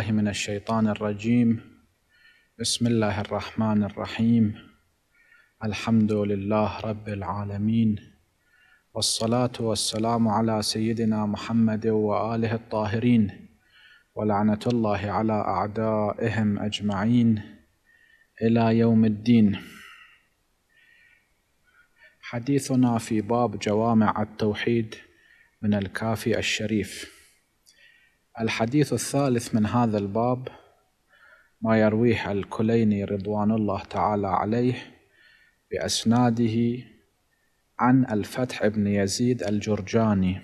بالله من الشيطان الرجيم بسم الله الرحمن الرحيم الحمد لله رب العالمين والصلاة والسلام على سيدنا محمد وآله الطاهرين ولعنة الله على أعدائهم أجمعين إلى يوم الدين حديثنا في باب جوامع التوحيد من الكافي الشريف الحديث الثالث من هذا الباب ما يرويه الكليني رضوان الله تعالى عليه بأسناده عن الفتح بن يزيد الجرجاني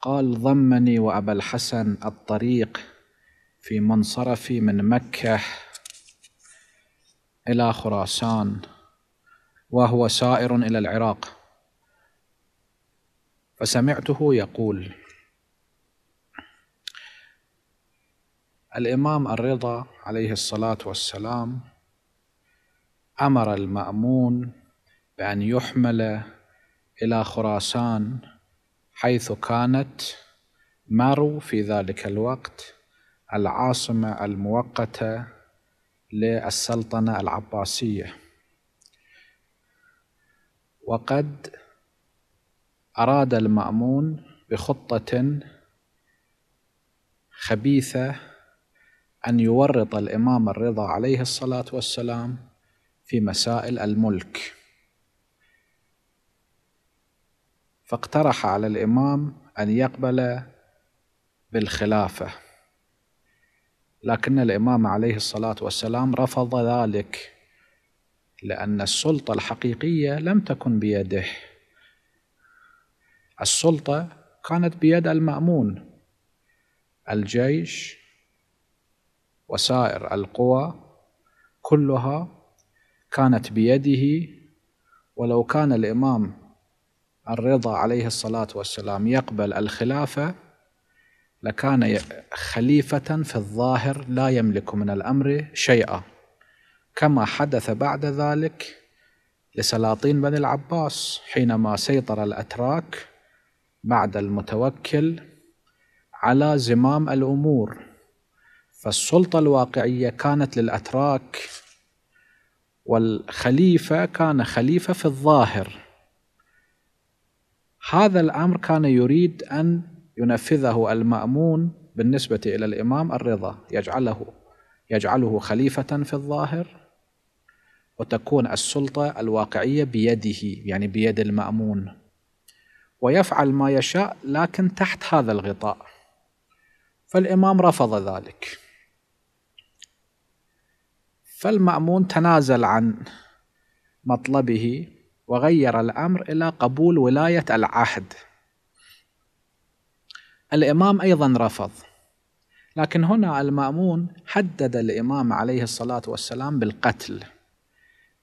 قال ضمني وأبا الحسن الطريق في منصرفي من مكة إلى خراسان وهو سائر إلى العراق فسمعته يقول الإمام الرضا عليه الصلاة والسلام أمر المأمون بأن يحمل إلى خراسان حيث كانت مارو في ذلك الوقت العاصمة المؤقتة للسلطنة العباسية وقد أراد المأمون بخطة خبيثة أن يورط الإمام الرضا عليه الصلاة والسلام في مسائل الملك فاقترح على الإمام أن يقبل بالخلافة لكن الإمام عليه الصلاة والسلام رفض ذلك لأن السلطة الحقيقية لم تكن بيده السلطة كانت بيد المأمون الجيش وسائر القوى كلها كانت بيده ولو كان الإمام الرضا عليه الصلاة والسلام يقبل الخلافة لكان خليفة في الظاهر لا يملك من الأمر شيئا كما حدث بعد ذلك لسلاطين بني العباس حينما سيطر الأتراك بعد المتوكل على زمام الأمور فالسلطة الواقعية كانت للأتراك والخليفة كان خليفة في الظاهر هذا الأمر كان يريد أن ينفذه المأمون بالنسبة إلى الإمام الرضا يجعله يجعله خليفة في الظاهر وتكون السلطة الواقعية بيده يعني بيد المأمون ويفعل ما يشاء لكن تحت هذا الغطاء فالإمام رفض ذلك فالمأمون تنازل عن مطلبه وغير الأمر إلى قبول ولاية العهد الإمام أيضا رفض لكن هنا المأمون حدد الإمام عليه الصلاة والسلام بالقتل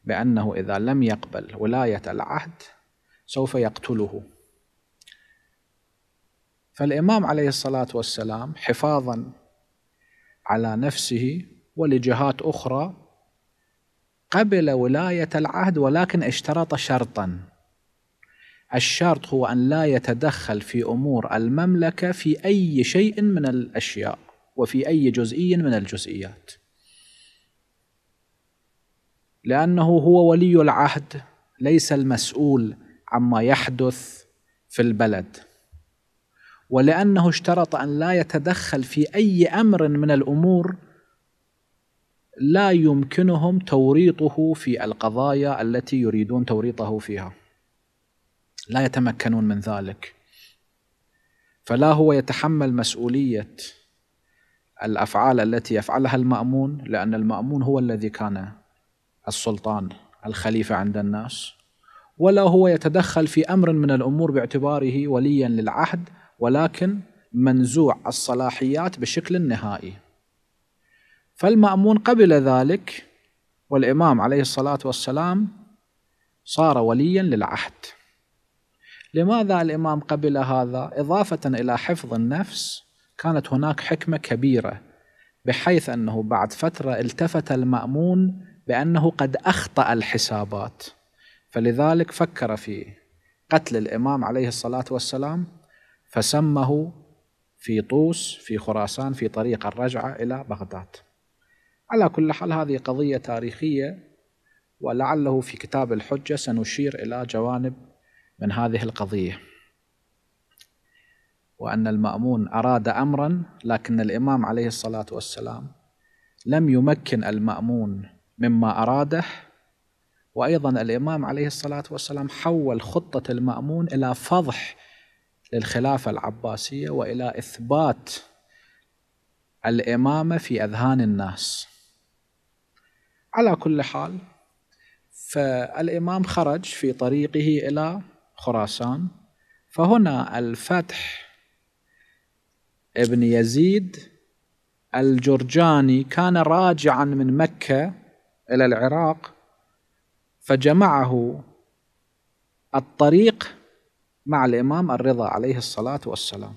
بأنه إذا لم يقبل ولاية العهد سوف يقتله فالإمام عليه الصلاة والسلام حفاظا على نفسه ولجهات أخرى قبل ولاية العهد ولكن اشترط شرطا الشرط هو أن لا يتدخل في أمور المملكة في أي شيء من الأشياء وفي أي جزئي من الجزئيات لأنه هو ولي العهد ليس المسؤول عما يحدث في البلد ولأنه اشترط أن لا يتدخل في أي أمر من الأمور لا يمكنهم توريطه في القضايا التي يريدون توريطه فيها لا يتمكنون من ذلك فلا هو يتحمل مسؤوليه الافعال التي يفعلها المامون لان المامون هو الذي كان السلطان الخليفه عند الناس ولا هو يتدخل في امر من الامور باعتباره وليا للعهد ولكن منزوع الصلاحيات بشكل نهائي فالمأمون قبل ذلك والإمام عليه الصلاة والسلام صار وليا للعهد لماذا الإمام قبل هذا؟ إضافة إلى حفظ النفس كانت هناك حكمة كبيرة بحيث أنه بعد فترة التفت المأمون بأنه قد أخطأ الحسابات فلذلك فكر في قتل الإمام عليه الصلاة والسلام فسمه في طوس في خراسان في طريق الرجعة إلى بغداد على كل حال هذه قضية تاريخية ولعله في كتاب الحجة سنشير إلى جوانب من هذه القضية وأن المأمون أراد أمرا لكن الإمام عليه الصلاة والسلام لم يمكن المأمون مما أراده وأيضا الإمام عليه الصلاة والسلام حول خطة المأمون إلى فضح للخلافة العباسية وإلى إثبات الإمامة في أذهان الناس على كل حال فالإمام خرج في طريقه إلى خراسان فهنا الفتح ابن يزيد الجرجاني كان راجعا من مكة إلى العراق فجمعه الطريق مع الإمام الرضا عليه الصلاة والسلام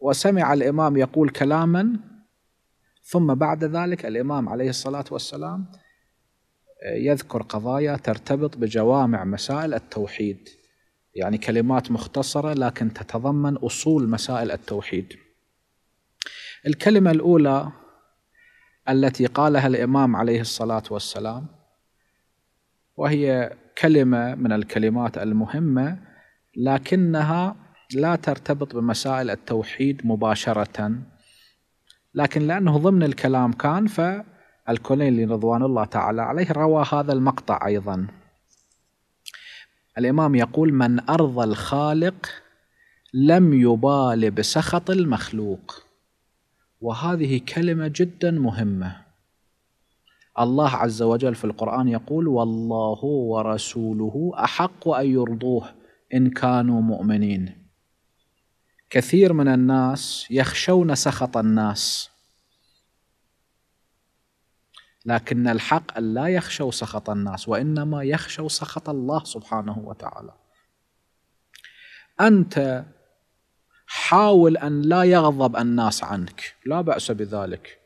وسمع الإمام يقول كلاما ثم بعد ذلك الإمام عليه الصلاة والسلام آه، يذكر قضايا ترتبط بجوامع مسائل التوحيد يعني كلمات مختصرة لكن تتضمن أصول مسائل التوحيد الكلمة الأولى التي قالها الإمام عليه الصلاة والسلام وهي كلمة من الكلمات المهمة لكنها لا ترتبط بمسائل التوحيد مباشرة لكن لأنه ضمن الكلام كان فالكليني رضوان الله تعالى عليه روى هذا المقطع أيضا الإمام يقول من أرضى الخالق لم يبال بسخط المخلوق وهذه كلمة جدا مهمة الله عز وجل في القرآن يقول والله ورسوله أحق أن يرضوه إن كانوا مؤمنين كثير من الناس يخشون سخط الناس لكن الحق أن لا يخشوا سخط الناس وإنما يخشوا سخط الله سبحانه وتعالى أنت حاول أن لا يغضب الناس عنك لا بأس بذلك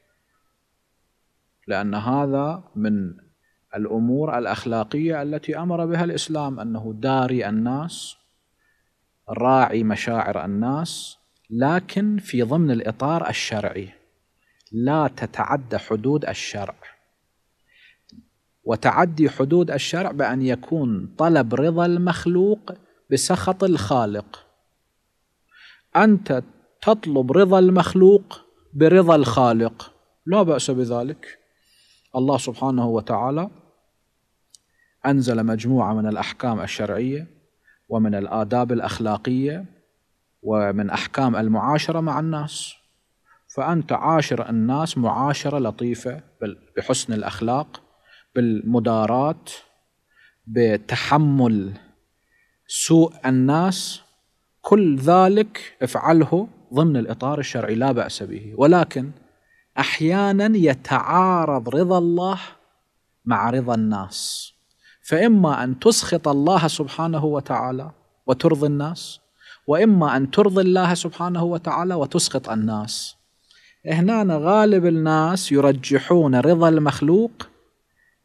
لأن هذا من الأمور الأخلاقية التي أمر بها الإسلام أنه داري الناس راعي مشاعر الناس لكن في ضمن الإطار الشرعي لا تتعدى حدود الشرع وتعدي حدود الشرع بأن يكون طلب رضا المخلوق بسخط الخالق أنت تطلب رضا المخلوق برضا الخالق لا بأس بذلك الله سبحانه وتعالى أنزل مجموعة من الأحكام الشرعية ومن الآداب الأخلاقية ومن أحكام المعاشرة مع الناس فأنت عاشر الناس معاشرة لطيفة بحسن الأخلاق بالمدارات بتحمل سوء الناس كل ذلك افعله ضمن الإطار الشرعي لا بأس به ولكن أحيانا يتعارض رضا الله مع رضا الناس فإما أن تسخط الله سبحانه وتعالى وترضي الناس وإما أن ترضي الله سبحانه وتعالى وتسخط الناس هنا غالب الناس يرجحون رضا المخلوق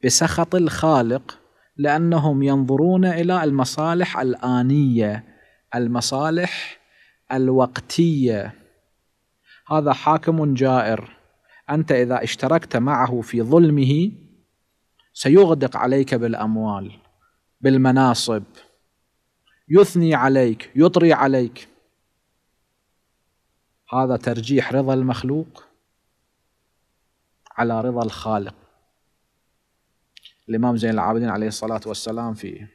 بسخط الخالق لأنهم ينظرون إلى المصالح الآنية المصالح الوقتية هذا حاكم جائر أنت إذا اشتركت معه في ظلمه سيغدق عليك بالاموال بالمناصب يثني عليك يطري عليك هذا ترجيح رضا المخلوق على رضا الخالق الامام زين العابدين عليه الصلاه والسلام في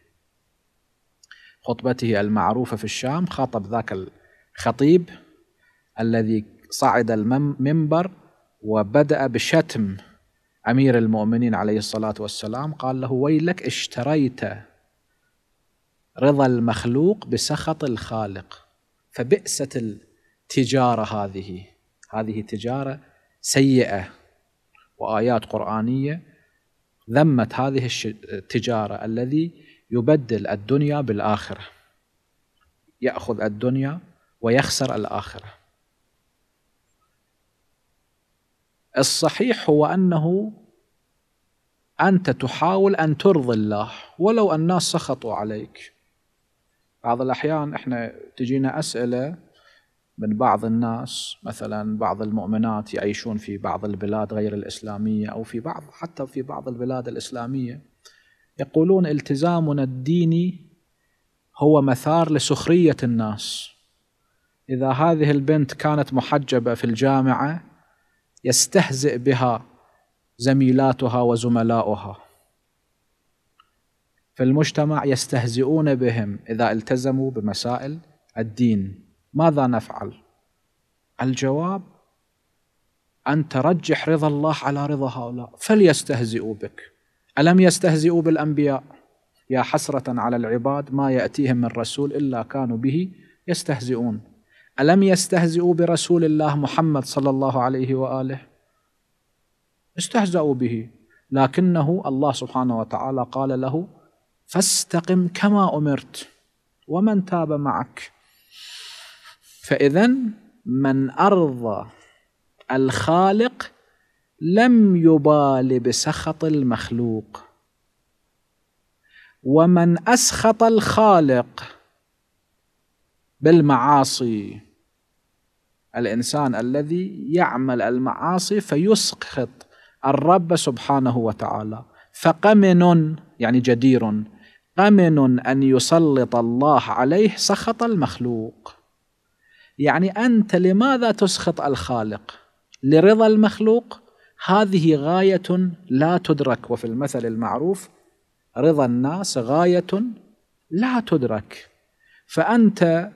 خطبته المعروفه في الشام خاطب ذاك الخطيب الذي صعد المنبر وبدا بشتم امير المؤمنين عليه الصلاه والسلام قال له ويلك اشتريت رضا المخلوق بسخط الخالق فبئست التجاره هذه هذه تجاره سيئه وايات قرانيه ذمت هذه التجاره الذي يبدل الدنيا بالاخره ياخذ الدنيا ويخسر الاخره الصحيح هو انه انت تحاول ان ترضي الله ولو الناس سخطوا عليك بعض الاحيان احنا تجينا اسئله من بعض الناس مثلا بعض المؤمنات يعيشون في بعض البلاد غير الاسلاميه او في بعض حتى في بعض البلاد الاسلاميه يقولون التزامنا الديني هو مثار لسخريه الناس اذا هذه البنت كانت محجبه في الجامعه يستهزئ بها زميلاتها وزملاؤها في المجتمع يستهزئون بهم اذا التزموا بمسائل الدين ماذا نفعل الجواب ان ترجح رضا الله على رضا هؤلاء فليستهزئوا بك الم يستهزئوا بالانبياء يا حسره على العباد ما ياتيهم من رسول الا كانوا به يستهزئون ألم يستهزئوا برسول الله محمد صلى الله عليه وآله استهزأوا به لكنه الله سبحانه وتعالى قال له فاستقم كما أمرت ومن تاب معك فإذا من أرضى الخالق لم يبال بسخط المخلوق ومن أسخط الخالق بالمعاصي الانسان الذي يعمل المعاصي فيسخط الرب سبحانه وتعالى فقمن يعني جدير قمن ان يسلط الله عليه سخط المخلوق يعني انت لماذا تسخط الخالق لرضا المخلوق هذه غايه لا تدرك وفي المثل المعروف رضا الناس غايه لا تدرك فانت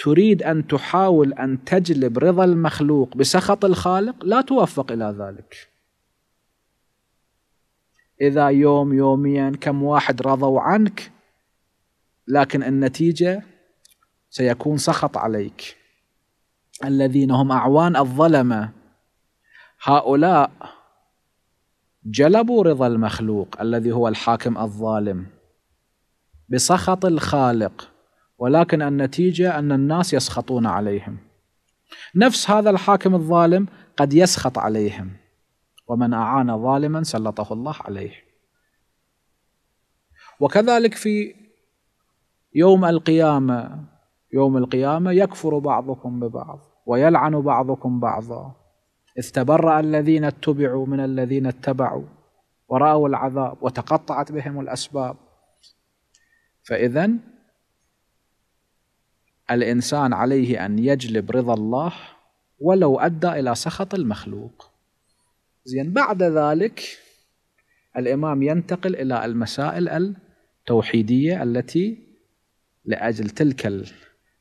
تريد ان تحاول ان تجلب رضا المخلوق بسخط الخالق لا توفق الى ذلك. اذا يوم يوميا كم واحد رضوا عنك لكن النتيجه سيكون سخط عليك. الذين هم اعوان الظلمه هؤلاء جلبوا رضا المخلوق الذي هو الحاكم الظالم بسخط الخالق ولكن النتيجة أن الناس يسخطون عليهم نفس هذا الحاكم الظالم قد يسخط عليهم ومن أعان ظالما سلطه الله عليه وكذلك في يوم القيامة يوم القيامة يكفر بعضكم ببعض ويلعن بعضكم بعضا إذ تبرأ الذين اتبعوا من الذين اتبعوا ورأوا العذاب وتقطعت بهم الأسباب فإذا الإنسان عليه أن يجلب رضا الله ولو أدى إلى سخط المخلوق زين بعد ذلك الإمام ينتقل إلى المسائل التوحيدية التي لأجل تلك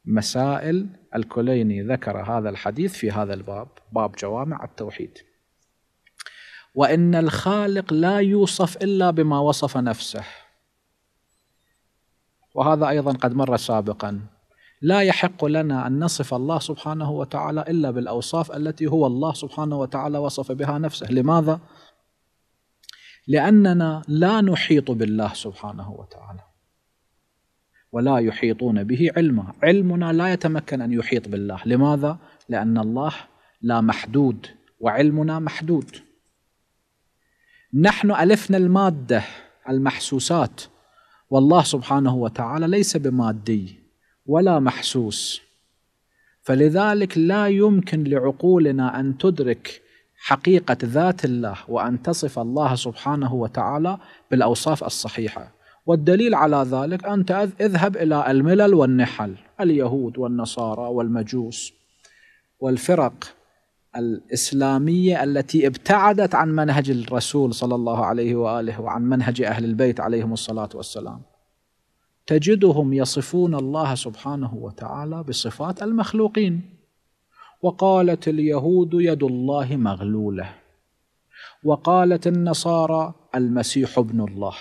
المسائل الكليني ذكر هذا الحديث في هذا الباب باب جوامع التوحيد وإن الخالق لا يوصف إلا بما وصف نفسه وهذا أيضا قد مر سابقا لا يحق لنا ان نصف الله سبحانه وتعالى الا بالاوصاف التي هو الله سبحانه وتعالى وصف بها نفسه، لماذا؟ لاننا لا نحيط بالله سبحانه وتعالى. ولا يحيطون به علما، علمنا لا يتمكن ان يحيط بالله، لماذا؟ لان الله لا محدود وعلمنا محدود. نحن الفنا الماده المحسوسات والله سبحانه وتعالى ليس بمادي ولا محسوس فلذلك لا يمكن لعقولنا ان تدرك حقيقه ذات الله وان تصف الله سبحانه وتعالى بالاوصاف الصحيحه والدليل على ذلك انت اذهب الى الملل والنحل اليهود والنصارى والمجوس والفرق الاسلاميه التي ابتعدت عن منهج الرسول صلى الله عليه واله وعن منهج اهل البيت عليهم الصلاه والسلام تجدهم يصفون الله سبحانه وتعالى بصفات المخلوقين وقالت اليهود يد الله مغلوله وقالت النصارى المسيح ابن الله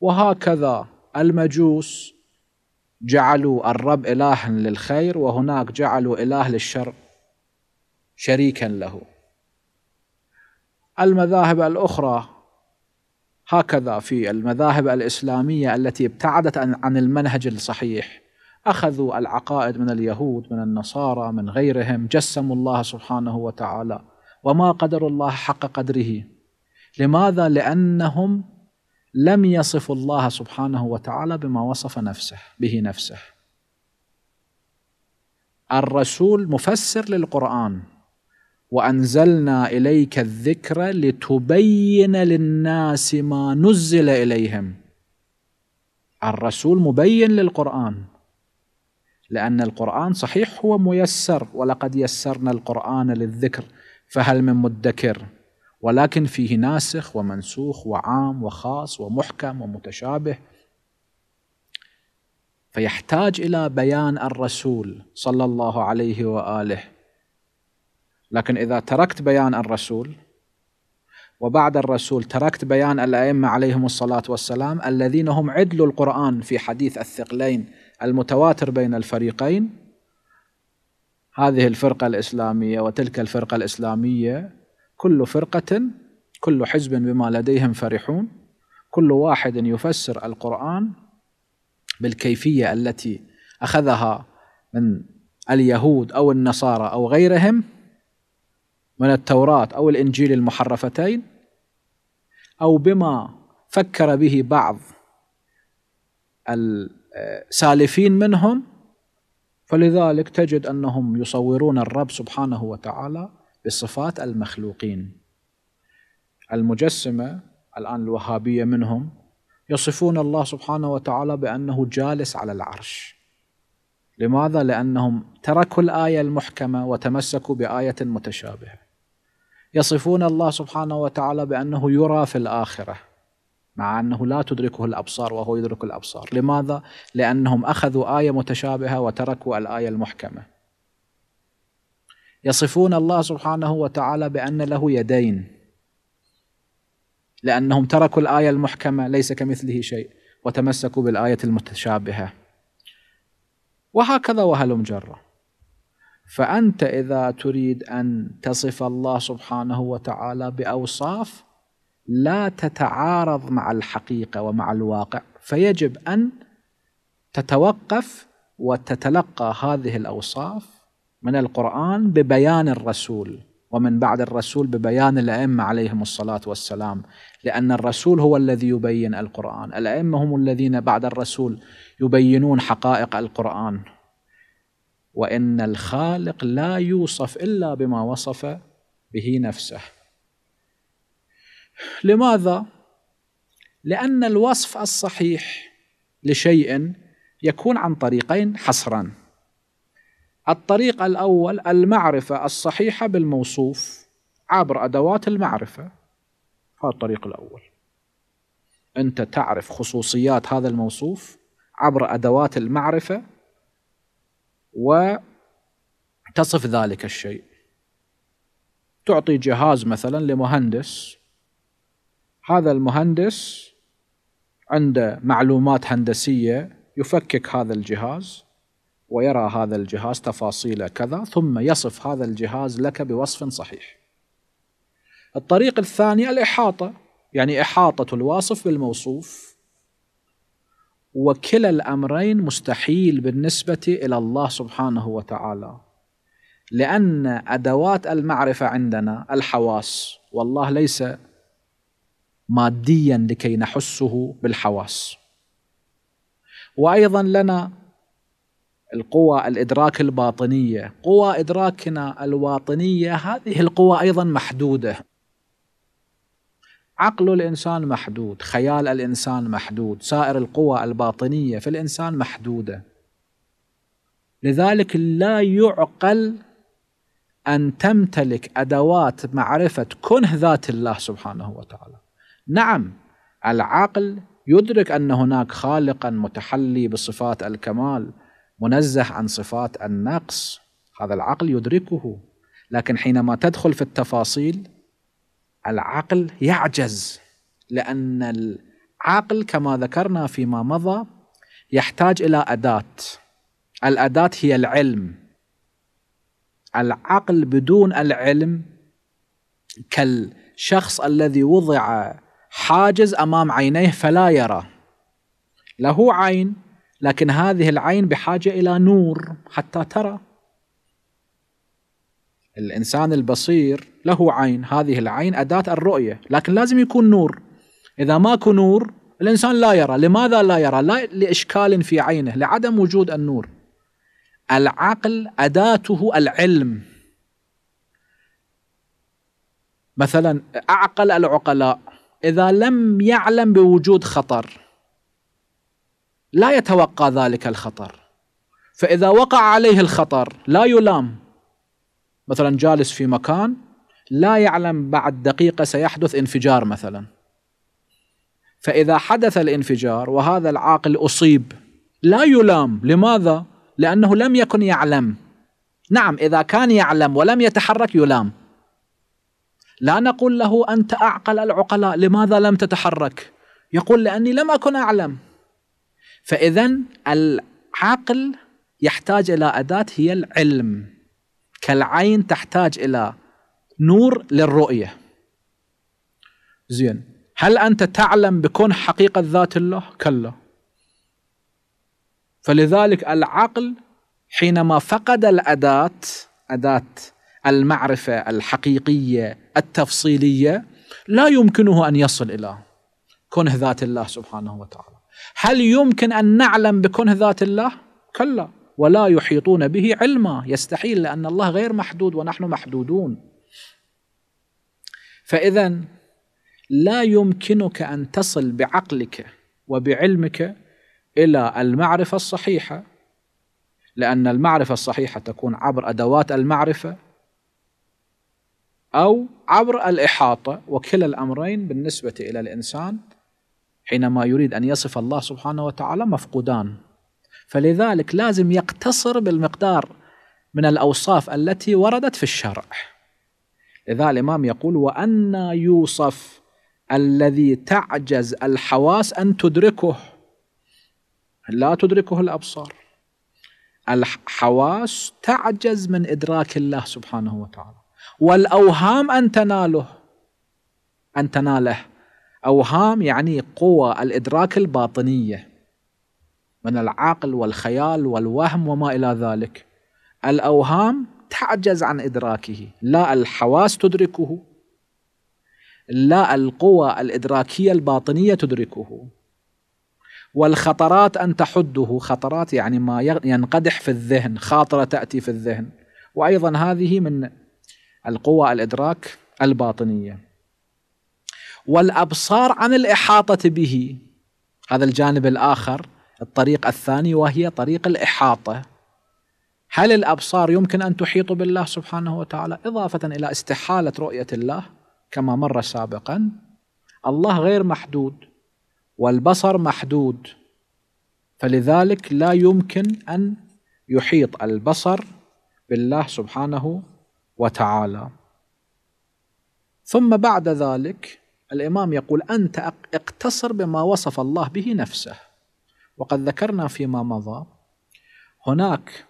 وهكذا المجوس جعلوا الرب إلها للخير وهناك جعلوا إله للشر شريكا له المذاهب الأخرى هكذا في المذاهب الإسلامية التي ابتعدت عن المنهج الصحيح أخذوا العقائد من اليهود من النصارى من غيرهم جسموا الله سبحانه وتعالى وما قدر الله حق قدره لماذا؟ لأنهم لم يصفوا الله سبحانه وتعالى بما وصف نفسه به نفسه الرسول مفسر للقرآن وانزلنا اليك الذكر لتبين للناس ما نزل اليهم الرسول مبين للقران لان القران صحيح هو ميسر ولقد يسرنا القران للذكر فهل من مدكر ولكن فيه ناسخ ومنسوخ وعام وخاص ومحكم ومتشابه فيحتاج الى بيان الرسول صلى الله عليه واله لكن إذا تركت بيان الرسول وبعد الرسول تركت بيان الأئمة عليهم الصلاة والسلام الذين هم عدل القرآن في حديث الثقلين المتواتر بين الفريقين هذه الفرقة الإسلامية وتلك الفرقة الإسلامية كل فرقة كل حزب بما لديهم فرحون كل واحد يفسر القرآن بالكيفية التي أخذها من اليهود أو النصارى أو غيرهم من التوراة أو الإنجيل المحرفتين أو بما فكر به بعض السالفين منهم فلذلك تجد أنهم يصورون الرب سبحانه وتعالى بصفات المخلوقين المجسمة الآن الوهابية منهم يصفون الله سبحانه وتعالى بأنه جالس على العرش لماذا؟ لأنهم تركوا الآية المحكمة وتمسكوا بآية متشابهة يصفون الله سبحانه وتعالى بأنه يرى في الآخرة مع أنه لا تدركه الأبصار وهو يدرك الأبصار لماذا؟ لأنهم أخذوا آية متشابهة وتركوا الآية المحكمة يصفون الله سبحانه وتعالى بأن له يدين لأنهم تركوا الآية المحكمة ليس كمثله شيء وتمسكوا بالآية المتشابهة وهكذا وهلم جرا فانت اذا تريد ان تصف الله سبحانه وتعالى باوصاف لا تتعارض مع الحقيقه ومع الواقع فيجب ان تتوقف وتتلقى هذه الاوصاف من القران ببيان الرسول ومن بعد الرسول ببيان الائمه عليهم الصلاه والسلام لان الرسول هو الذي يبين القران الائمه هم الذين بعد الرسول يبينون حقائق القران وان الخالق لا يوصف الا بما وصف به نفسه لماذا لان الوصف الصحيح لشيء يكون عن طريقين حصرا الطريق الاول المعرفه الصحيحه بالموصوف عبر ادوات المعرفه هذا الطريق الاول انت تعرف خصوصيات هذا الموصوف عبر ادوات المعرفه وتصف ذلك الشيء تعطي جهاز مثلا لمهندس هذا المهندس عنده معلومات هندسيه يفكك هذا الجهاز ويرى هذا الجهاز تفاصيل كذا ثم يصف هذا الجهاز لك بوصف صحيح الطريق الثاني الإحاطة يعني إحاطة الواصف بالموصوف وكلا الامرين مستحيل بالنسبه الى الله سبحانه وتعالى لان ادوات المعرفه عندنا الحواس والله ليس ماديا لكي نحسه بالحواس وايضا لنا القوى الادراك الباطنيه قوى ادراكنا الواطنيه هذه القوى ايضا محدوده عقل الانسان محدود، خيال الانسان محدود، سائر القوى الباطنيه في الانسان محدوده. لذلك لا يعقل ان تمتلك ادوات معرفه كنه ذات الله سبحانه وتعالى. نعم العقل يدرك ان هناك خالقا متحلي بصفات الكمال منزه عن صفات النقص هذا العقل يدركه لكن حينما تدخل في التفاصيل العقل يعجز لأن العقل كما ذكرنا فيما مضى يحتاج إلى أداة الأداة هي العلم العقل بدون العلم كالشخص الذي وضع حاجز أمام عينيه فلا يرى له عين لكن هذه العين بحاجة إلى نور حتى ترى الإنسان البصير له عين هذه العين أداة الرؤية لكن لازم يكون نور إذا ماكو نور الإنسان لا يرى لماذا لا يرى لا لإشكال في عينه لعدم وجود النور العقل أداته العلم مثلا أعقل العقلاء إذا لم يعلم بوجود خطر لا يتوقع ذلك الخطر فإذا وقع عليه الخطر لا يلام مثلا جالس في مكان لا يعلم بعد دقيقة سيحدث انفجار مثلا فإذا حدث الانفجار وهذا العاقل أصيب لا يلام لماذا؟ لأنه لم يكن يعلم نعم إذا كان يعلم ولم يتحرك يلام لا نقول له أنت أعقل العقلاء لماذا لم تتحرك؟ يقول لأني لم أكن أعلم فإذا العقل يحتاج إلى أداة هي العلم كالعين تحتاج إلى نور للرؤية زين هل أنت تعلم بكون حقيقة ذات الله؟ كلا فلذلك العقل حينما فقد الأداة أداة المعرفة الحقيقية التفصيلية لا يمكنه أن يصل إلى كنه ذات الله سبحانه وتعالى هل يمكن أن نعلم بكنه ذات الله؟ كلا ولا يحيطون به علما يستحيل لأن الله غير محدود ونحن محدودون فإذا لا يمكنك أن تصل بعقلك وبعلمك إلى المعرفة الصحيحة لأن المعرفة الصحيحة تكون عبر أدوات المعرفة أو عبر الإحاطة وكلا الأمرين بالنسبة إلى الإنسان حينما يريد أن يصف الله سبحانه وتعالى مفقودان فلذلك لازم يقتصر بالمقدار من الأوصاف التي وردت في الشرع لذا الإمام يقول وأن يوصف الذي تعجز الحواس أن تدركه لا تدركه الأبصار الحواس تعجز من إدراك الله سبحانه وتعالى والأوهام أن تناله أن تناله أوهام يعني قوى الإدراك الباطنية من العقل والخيال والوهم وما إلى ذلك الأوهام تعجز عن إدراكه لا الحواس تدركه لا القوى الإدراكية الباطنية تدركه والخطرات أن تحده خطرات يعني ما ينقدح في الذهن خاطرة تأتي في الذهن وأيضا هذه من القوى الإدراك الباطنية والأبصار عن الإحاطة به هذا الجانب الآخر الطريق الثاني وهي طريق الإحاطة هل الأبصار يمكن أن تحيط بالله سبحانه وتعالى إضافة إلى استحالة رؤية الله كما مر سابقا الله غير محدود والبصر محدود فلذلك لا يمكن أن يحيط البصر بالله سبحانه وتعالى ثم بعد ذلك الإمام يقول أنت اقتصر بما وصف الله به نفسه وقد ذكرنا فيما مضى هناك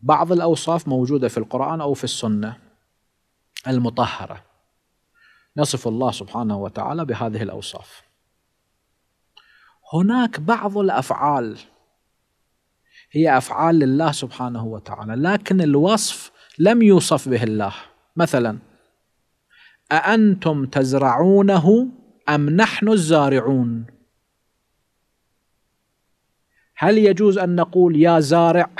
بعض الأوصاف موجودة في القرآن أو في السنة المطهرة نصف الله سبحانه وتعالى بهذه الأوصاف هناك بعض الأفعال هي أفعال لله سبحانه وتعالى لكن الوصف لم يوصف به الله مثلا أأنتم تزرعونه أم نحن الزارعون هل يجوز أن نقول يا زارع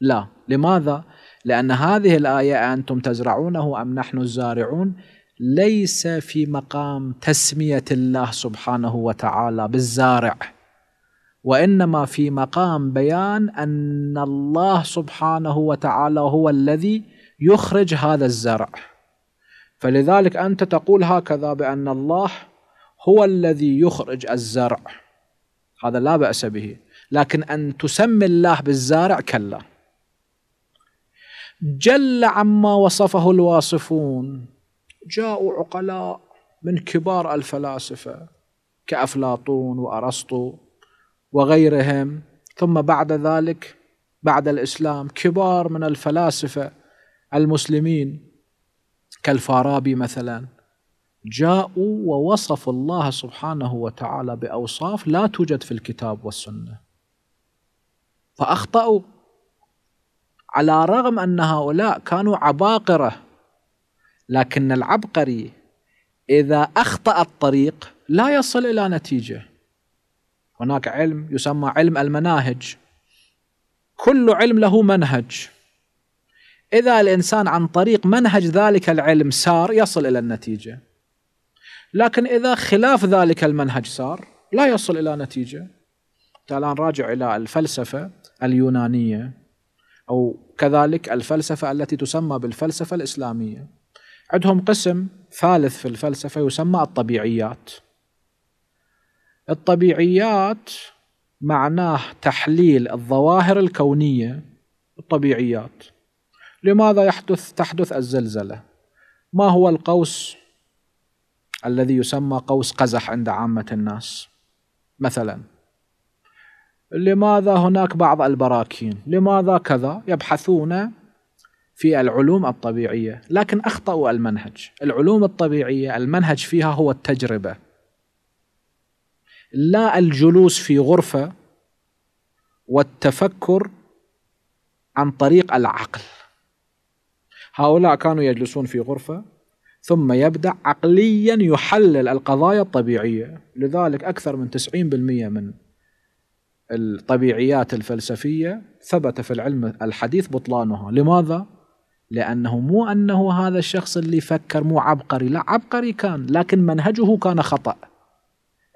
لا لماذا؟ لأن هذه الآية أنتم تزرعونه أم نحن الزارعون ليس في مقام تسمية الله سبحانه وتعالى بالزارع وإنما في مقام بيان أن الله سبحانه وتعالى هو الذي يخرج هذا الزرع فلذلك أنت تقول هكذا بأن الله هو الذي يخرج الزرع هذا لا بأس به لكن أن تسمي الله بالزارع كلا جل عما وصفه الواصفون جاءوا عقلاء من كبار الفلاسفة كأفلاطون وأرسطو وغيرهم ثم بعد ذلك بعد الإسلام كبار من الفلاسفة المسلمين كالفارابي مثلا جاءوا ووصفوا الله سبحانه وتعالى باوصاف لا توجد في الكتاب والسنه فاخطاوا على رغم ان هؤلاء كانوا عباقره لكن العبقري اذا اخطا الطريق لا يصل الى نتيجه هناك علم يسمى علم المناهج كل علم له منهج اذا الانسان عن طريق منهج ذلك العلم سار يصل الى النتيجه لكن إذا خلاف ذلك المنهج صار لا يصل إلى نتيجة الآن راجع إلى الفلسفة اليونانية أو كذلك الفلسفة التي تسمى بالفلسفة الإسلامية عندهم قسم ثالث في الفلسفة يسمى الطبيعيات الطبيعيات معناه تحليل الظواهر الكونية الطبيعيات لماذا يحدث تحدث الزلزلة ما هو القوس الذي يسمى قوس قزح عند عامة الناس مثلا لماذا هناك بعض البراكين لماذا كذا يبحثون في العلوم الطبيعية لكن أخطأوا المنهج العلوم الطبيعية المنهج فيها هو التجربة لا الجلوس في غرفة والتفكر عن طريق العقل هؤلاء كانوا يجلسون في غرفة ثم يبدأ عقليا يحلل القضايا الطبيعية لذلك أكثر من 90% من الطبيعيات الفلسفية ثبت في العلم الحديث بطلانها لماذا؟ لأنه مو أنه هذا الشخص اللي فكر مو عبقري لا عبقري كان لكن منهجه كان خطأ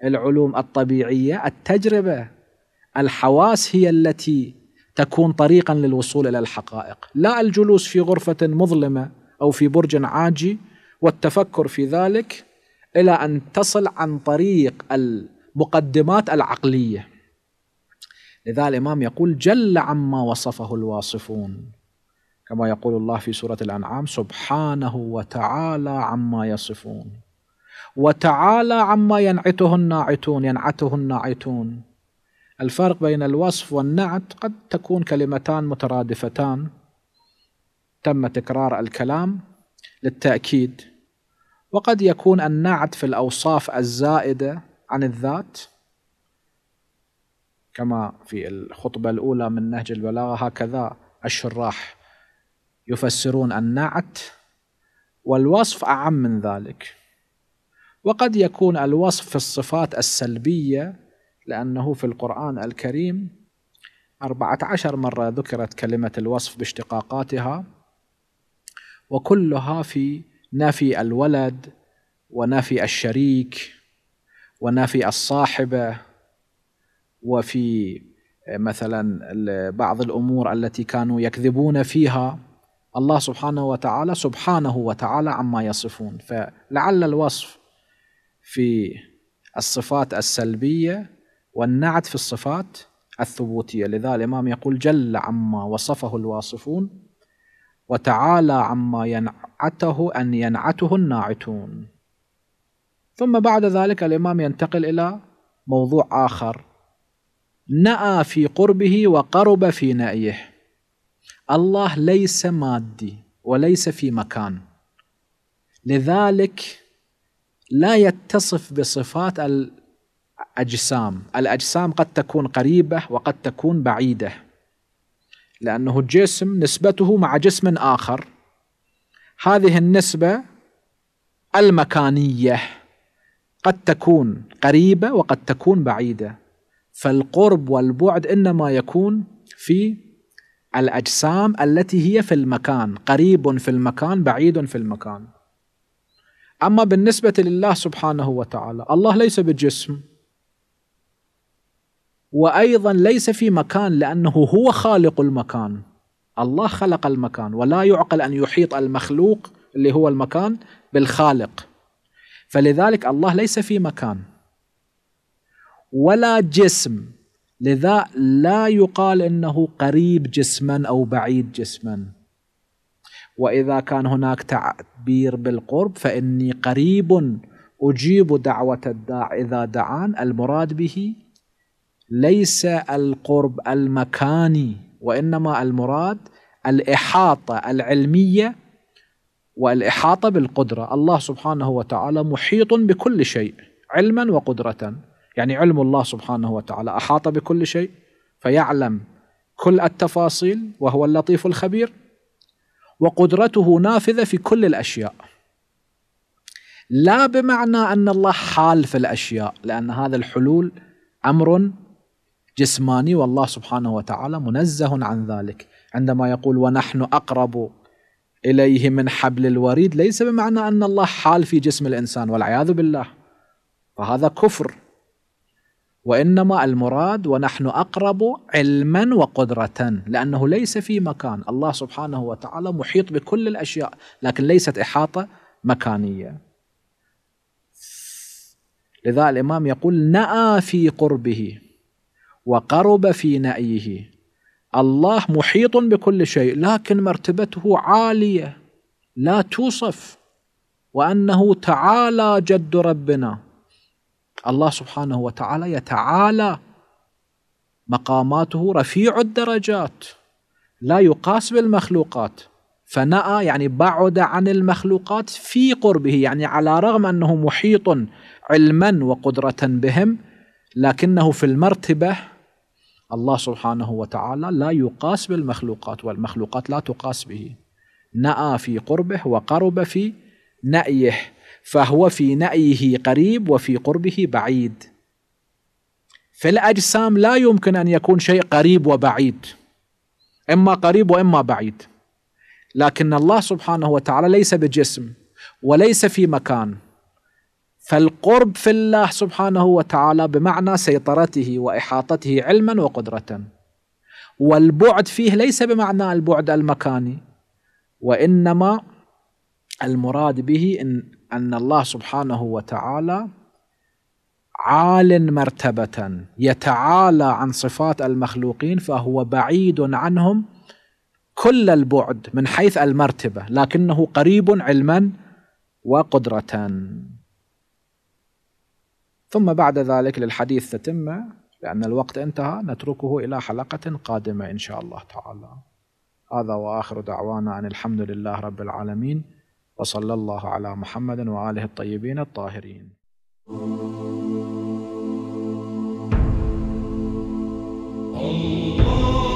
العلوم الطبيعية التجربة الحواس هي التي تكون طريقا للوصول إلى الحقائق لا الجلوس في غرفة مظلمة أو في برج عاجي والتفكر في ذلك إلى أن تصل عن طريق المقدمات العقلية لذا الإمام يقول جل عما وصفه الواصفون كما يقول الله في سورة الأنعام سبحانه وتعالى عما يصفون وتعالى عما ينعته الناعتون ينعته الناعتون الفرق بين الوصف والنعت قد تكون كلمتان مترادفتان تم تكرار الكلام للتأكيد وقد يكون النعت في الأوصاف الزائدة عن الذات كما في الخطبة الأولى من نهج البلاغة هكذا الشراح يفسرون النعت والوصف أعم من ذلك وقد يكون الوصف في الصفات السلبية لأنه في القرآن الكريم أربعة عشر مرة ذكرت كلمة الوصف باشتقاقاتها وكلها في نفي الولد ونفي الشريك ونفي الصاحبه وفي آه، مثلا بعض الامور التي كانوا يكذبون فيها الله سبحانه وتعالى سبحانه وتعالى عما يصفون فلعل الوصف في الصفات السلبيه والنعت في الصفات الثبوتيه لذا الامام يقول جل عما وصفه الواصفون وتعالى عما ينعته أن ينعته الناعتون ثم بعد ذلك الإمام ينتقل إلى موضوع آخر نأى في قربه وقرب في نأيه الله ليس مادي وليس في مكان لذلك لا يتصف بصفات الأجسام الأجسام قد تكون قريبة وقد تكون بعيدة لأنه الجسم نسبته مع جسم آخر هذه النسبة المكانية قد تكون قريبة وقد تكون بعيدة فالقرب والبعد إنما يكون في الأجسام التي هي في المكان قريب في المكان بعيد في المكان أما بالنسبة لله سبحانه وتعالى الله ليس بجسم وايضا ليس في مكان لانه هو خالق المكان الله خلق المكان ولا يعقل ان يحيط المخلوق اللي هو المكان بالخالق فلذلك الله ليس في مكان ولا جسم لذا لا يقال انه قريب جسما او بعيد جسما واذا كان هناك تعبير بالقرب فاني قريب اجيب دعوه الداع اذا دعان المراد به ليس القرب المكاني وإنما المراد الإحاطة العلمية والإحاطة بالقدرة الله سبحانه وتعالى محيط بكل شيء علما وقدرة يعني علم الله سبحانه وتعالى أحاط بكل شيء فيعلم كل التفاصيل وهو اللطيف الخبير وقدرته نافذة في كل الأشياء لا بمعنى أن الله حال في الأشياء لأن هذا الحلول أمر جسماني والله سبحانه وتعالى منزه عن ذلك عندما يقول ونحن أقرب إليه من حبل الوريد ليس بمعنى أن الله حال في جسم الإنسان والعياذ بالله فهذا كفر وإنما المراد ونحن أقرب علما وقدرة لأنه ليس في مكان الله سبحانه وتعالى محيط بكل الأشياء لكن ليست إحاطة مكانية لذا الإمام يقول نأى في قربه وقرب في نأيه الله محيط بكل شيء لكن مرتبته عالية لا توصف وأنه تعالى جد ربنا الله سبحانه وتعالى يتعالى مقاماته رفيع الدرجات لا يقاس بالمخلوقات فنأى يعني بعد عن المخلوقات في قربه يعني على رغم أنه محيط علما وقدرة بهم لكنه في المرتبة الله سبحانه وتعالى لا يقاس بالمخلوقات والمخلوقات لا تقاس به نأى في قربه وقرب في نأيه فهو في نأيه قريب وفي قربه بعيد فالأجسام لا يمكن أن يكون شيء قريب وبعيد إما قريب وإما بعيد لكن الله سبحانه وتعالى ليس بجسم وليس في مكان فالقرب في الله سبحانه وتعالى بمعنى سيطرته واحاطته علما وقدره والبعد فيه ليس بمعنى البعد المكاني وانما المراد به ان ان الله سبحانه وتعالى عال مرتبه يتعالى عن صفات المخلوقين فهو بعيد عنهم كل البعد من حيث المرتبه لكنه قريب علما وقدره ثم بعد ذلك للحديث تتمة لأن الوقت انتهى نتركه إلى حلقة قادمة إن شاء الله تعالى هذا وآخر دعوانا أن الحمد لله رب العالمين وصلى الله على محمد وآله الطيبين الطاهرين Allah